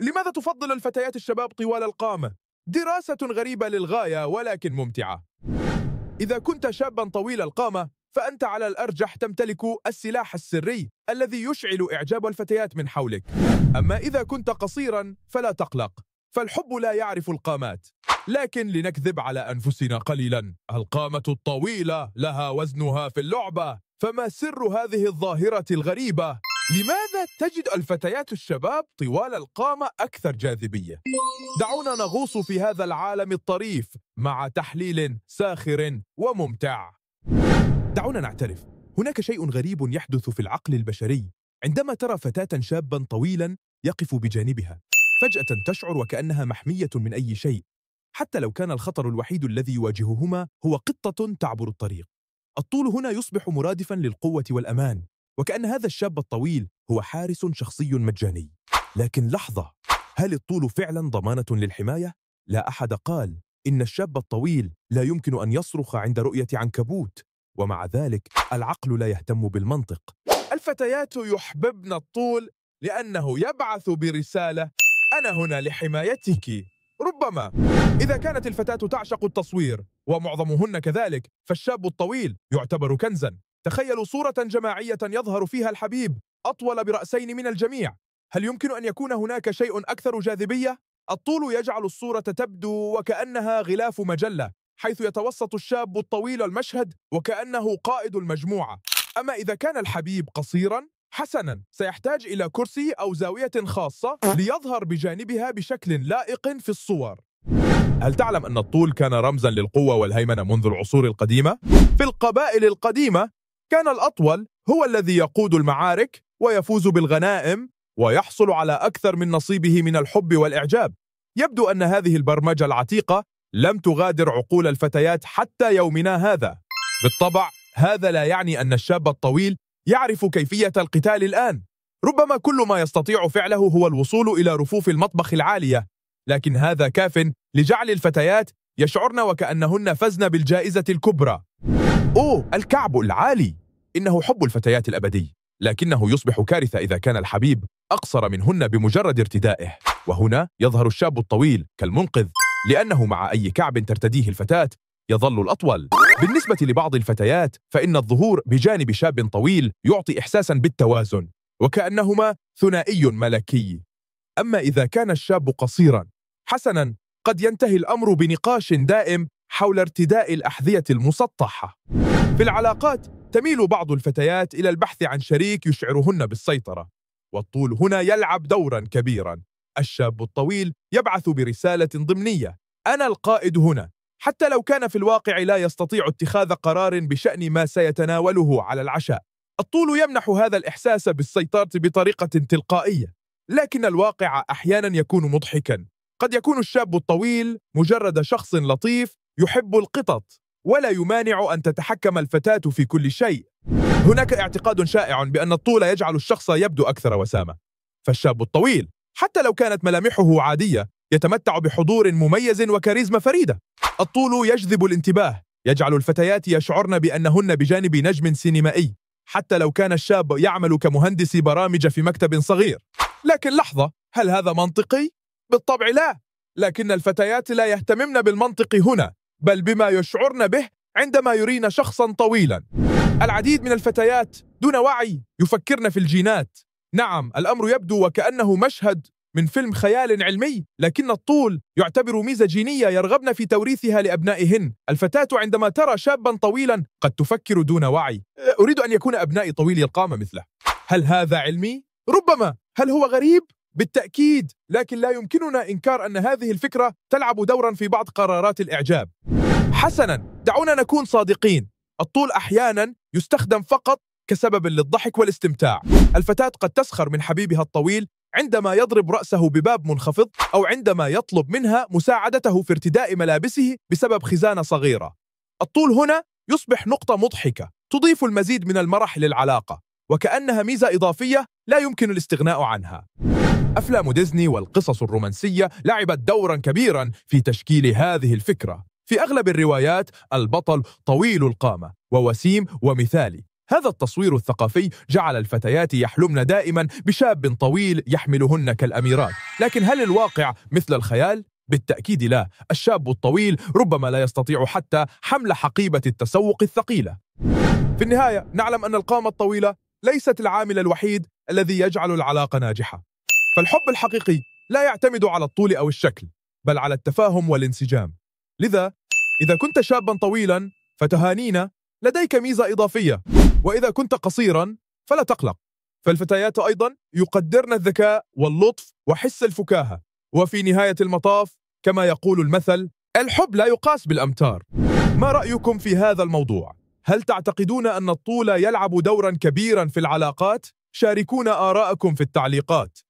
لماذا تفضل الفتيات الشباب طوال القامة؟ دراسة غريبة للغاية ولكن ممتعة إذا كنت شابا طويل القامة فأنت على الأرجح تمتلك السلاح السري الذي يشعل إعجاب الفتيات من حولك أما إذا كنت قصيرا فلا تقلق فالحب لا يعرف القامات لكن لنكذب على أنفسنا قليلا القامة الطويلة لها وزنها في اللعبة فما سر هذه الظاهرة الغريبة؟ لماذا تجد الفتيات الشباب طوال القامة أكثر جاذبية؟ دعونا نغوص في هذا العالم الطريف مع تحليل ساخر وممتع. دعونا نعترف، هناك شيء غريب يحدث في العقل البشري عندما ترى فتاة شابا طويلا يقف بجانبها، فجأة تشعر وكأنها محمية من أي شيء، حتى لو كان الخطر الوحيد الذي يواجههما هو قطة تعبر الطريق. الطول هنا يصبح مرادفا للقوة والأمان، وكأن هذا الشاب الطويل هو حارس شخصي مجاني لكن لحظة هل الطول فعلا ضمانة للحماية؟ لا أحد قال إن الشاب الطويل لا يمكن أن يصرخ عند رؤية عنكبوت ومع ذلك العقل لا يهتم بالمنطق الفتيات يحببن الطول لأنه يبعث برسالة أنا هنا لحمايتك ربما إذا كانت الفتاة تعشق التصوير ومعظمهن كذلك فالشاب الطويل يعتبر كنزا تخيلوا صورة جماعية يظهر فيها الحبيب أطول برأسين من الجميع هل يمكن أن يكون هناك شيء أكثر جاذبية؟ الطول يجعل الصورة تبدو وكأنها غلاف مجلة حيث يتوسط الشاب الطويل المشهد وكأنه قائد المجموعة أما إذا كان الحبيب قصيراً حسناً سيحتاج إلى كرسي أو زاوية خاصة ليظهر بجانبها بشكل لائق في الصور هل تعلم أن الطول كان رمزاً للقوة والهيمنة منذ العصور القديمة؟ في القبائل القديمة كان الأطول هو الذي يقود المعارك ويفوز بالغنائم ويحصل على أكثر من نصيبه من الحب والإعجاب يبدو أن هذه البرمجة العتيقة لم تغادر عقول الفتيات حتى يومنا هذا بالطبع هذا لا يعني أن الشاب الطويل يعرف كيفية القتال الآن ربما كل ما يستطيع فعله هو الوصول إلى رفوف المطبخ العالية لكن هذا كاف لجعل الفتيات يشعرن وكأنهن فزن بالجائزة الكبرى أوه الكعب العالي إنه حب الفتيات الأبدي لكنه يصبح كارثة إذا كان الحبيب أقصر منهن بمجرد ارتدائه وهنا يظهر الشاب الطويل كالمنقذ لأنه مع أي كعب ترتديه الفتاة يظل الأطول بالنسبة لبعض الفتيات فإن الظهور بجانب شاب طويل يعطي إحساسا بالتوازن وكأنهما ثنائي ملكي أما إذا كان الشاب قصيرا حسنا قد ينتهي الأمر بنقاش دائم حول ارتداء الأحذية المسطحة في العلاقات تميل بعض الفتيات إلى البحث عن شريك يشعرهن بالسيطرة والطول هنا يلعب دورا كبيرا الشاب الطويل يبعث برسالة ضمنية أنا القائد هنا حتى لو كان في الواقع لا يستطيع اتخاذ قرار بشأن ما سيتناوله على العشاء الطول يمنح هذا الإحساس بالسيطرة بطريقة تلقائية لكن الواقع أحيانا يكون مضحكا قد يكون الشاب الطويل مجرد شخص لطيف يحب القطط ولا يمانع أن تتحكم الفتاة في كل شيء هناك اعتقاد شائع بأن الطول يجعل الشخص يبدو أكثر وسامة فالشاب الطويل حتى لو كانت ملامحه عادية يتمتع بحضور مميز وكاريزما فريدة الطول يجذب الانتباه يجعل الفتيات يشعرن بأنهن بجانب نجم سينمائي حتى لو كان الشاب يعمل كمهندس برامج في مكتب صغير لكن لحظة هل هذا منطقي؟ بالطبع لا لكن الفتيات لا يهتممن بالمنطق هنا بل بما يشعرن به عندما يرين شخصا طويلا العديد من الفتيات دون وعي يفكرن في الجينات نعم الأمر يبدو وكأنه مشهد من فيلم خيال علمي لكن الطول يعتبر ميزة جينية يرغبن في توريثها لأبنائهن الفتاة عندما ترى شابا طويلا قد تفكر دون وعي أريد أن يكون أبنائي طويلي القامة مثله هل هذا علمي؟ ربما هل هو غريب؟ بالتأكيد لكن لا يمكننا إنكار أن هذه الفكرة تلعب دورا في بعض قرارات الإعجاب حسنا دعونا نكون صادقين الطول أحيانا يستخدم فقط كسبب للضحك والاستمتاع الفتاة قد تسخر من حبيبها الطويل عندما يضرب رأسه بباب منخفض أو عندما يطلب منها مساعدته في ارتداء ملابسه بسبب خزانة صغيرة الطول هنا يصبح نقطة مضحكة تضيف المزيد من المرح للعلاقة وكأنها ميزة إضافية لا يمكن الاستغناء عنها أفلام ديزني والقصص الرومانسية لعبت دورا كبيرا في تشكيل هذه الفكرة في أغلب الروايات البطل طويل القامة ووسيم ومثالي هذا التصوير الثقافي جعل الفتيات يحلمن دائما بشاب طويل يحملهن كالأميرات لكن هل الواقع مثل الخيال؟ بالتأكيد لا الشاب الطويل ربما لا يستطيع حتى حمل حقيبة التسوق الثقيلة في النهاية نعلم أن القامة الطويلة ليست العامل الوحيد الذي يجعل العلاقة ناجحة فالحب الحقيقي لا يعتمد على الطول أو الشكل بل على التفاهم والانسجام لذا إذا كنت شابا طويلا فتهانينا لديك ميزة إضافية وإذا كنت قصيرا فلا تقلق فالفتيات أيضا يقدرن الذكاء واللطف وحس الفكاهة وفي نهاية المطاف كما يقول المثل الحب لا يقاس بالأمتار ما رأيكم في هذا الموضوع؟ هل تعتقدون أن الطول يلعب دورا كبيرا في العلاقات؟ شاركونا آراءكم في التعليقات